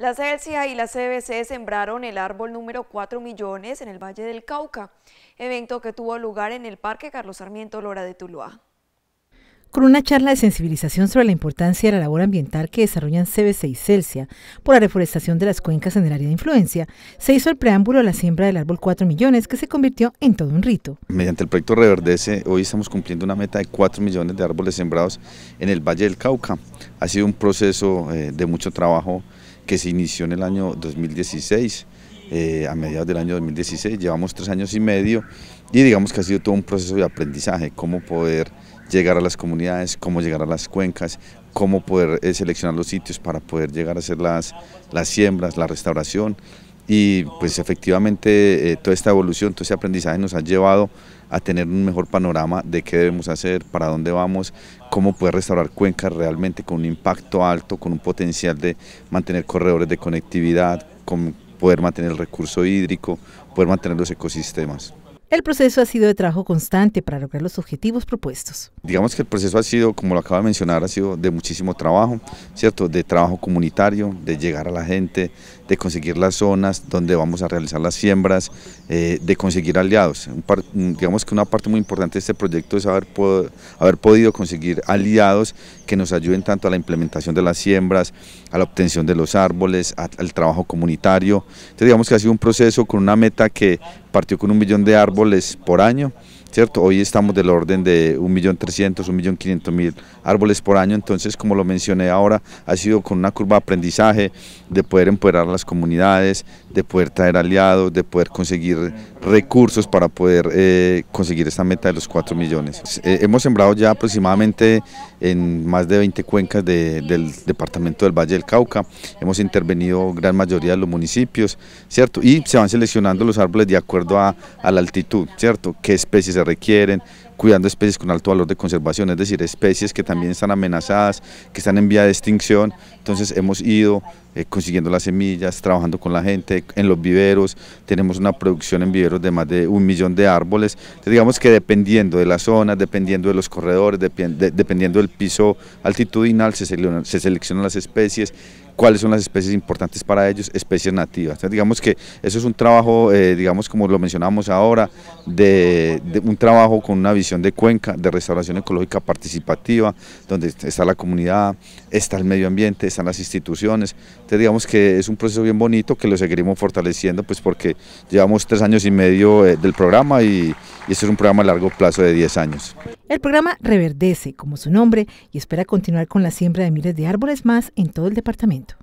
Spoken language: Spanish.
La Celsia y la CBC sembraron el árbol número 4 millones en el Valle del Cauca, evento que tuvo lugar en el Parque Carlos Sarmiento Lora de Tuluá. Con una charla de sensibilización sobre la importancia de la labor ambiental que desarrollan CBC y Celsia por la reforestación de las cuencas en el área de influencia, se hizo el preámbulo a la siembra del árbol 4 millones que se convirtió en todo un rito. Mediante el proyecto Reverdece, hoy estamos cumpliendo una meta de 4 millones de árboles sembrados en el Valle del Cauca. Ha sido un proceso eh, de mucho trabajo que se inició en el año 2016, eh, a mediados del año 2016, llevamos tres años y medio y digamos que ha sido todo un proceso de aprendizaje, cómo poder llegar a las comunidades, cómo llegar a las cuencas, cómo poder eh, seleccionar los sitios para poder llegar a hacer las, las siembras, la restauración, y pues efectivamente eh, toda esta evolución, todo ese aprendizaje nos ha llevado a tener un mejor panorama de qué debemos hacer, para dónde vamos, cómo poder restaurar cuencas realmente con un impacto alto, con un potencial de mantener corredores de conectividad, con poder mantener el recurso hídrico, poder mantener los ecosistemas. El proceso ha sido de trabajo constante para lograr los objetivos propuestos. Digamos que el proceso ha sido, como lo acaba de mencionar, ha sido de muchísimo trabajo, ¿cierto? De trabajo comunitario, de llegar a la gente, de conseguir las zonas donde vamos a realizar las siembras, eh, de conseguir aliados. digamos que una parte muy importante de este proyecto es haber, podido conseguir aliados que nos ayuden tanto a la implementación de las siembras, a la obtención de los árboles, al trabajo comunitario. Entonces digamos que ha sido un proceso con una meta que partió con un millón de árboles por año Hoy estamos del orden de 1.300.000, 1.500.000 árboles por año, entonces como lo mencioné ahora, ha sido con una curva de aprendizaje, de poder empoderar a las comunidades, de poder traer aliados, de poder conseguir recursos para poder eh, conseguir esta meta de los 4 millones. Eh, hemos sembrado ya aproximadamente en más de 20 cuencas del departamento del Valle del Cauca, hemos intervenido gran mayoría de los municipios, ¿cierto? Y se van seleccionando los árboles de acuerdo a, a la altitud, ¿cierto? ¿Qué especies requieren, cuidando especies con alto valor de conservación, es decir, especies que también están amenazadas, que están en vía de extinción. Entonces hemos ido eh, consiguiendo las semillas, trabajando con la gente en los viveros, tenemos una producción en viveros de más de un millón de árboles. digamos que dependiendo de la zona, dependiendo de los corredores, dependiendo del piso altitudinal, se seleccionan las especies cuáles son las especies importantes para ellos, especies nativas. Entonces, digamos que eso es un trabajo, eh, digamos como lo mencionamos ahora, de, un trabajo con una visión de cuenca, de restauración ecológica participativa, donde está la comunidad, está el medio ambiente, están las instituciones. Entonces digamos que es un proceso bien bonito que lo seguiremos fortaleciendo, pues porque llevamos tres años y medio eh, del programa y, y este es un programa a largo plazo de 10 años. El programa reverdece, como su nombre, y espera continuar con la siembra de miles de árboles más en todo el departamento. muito.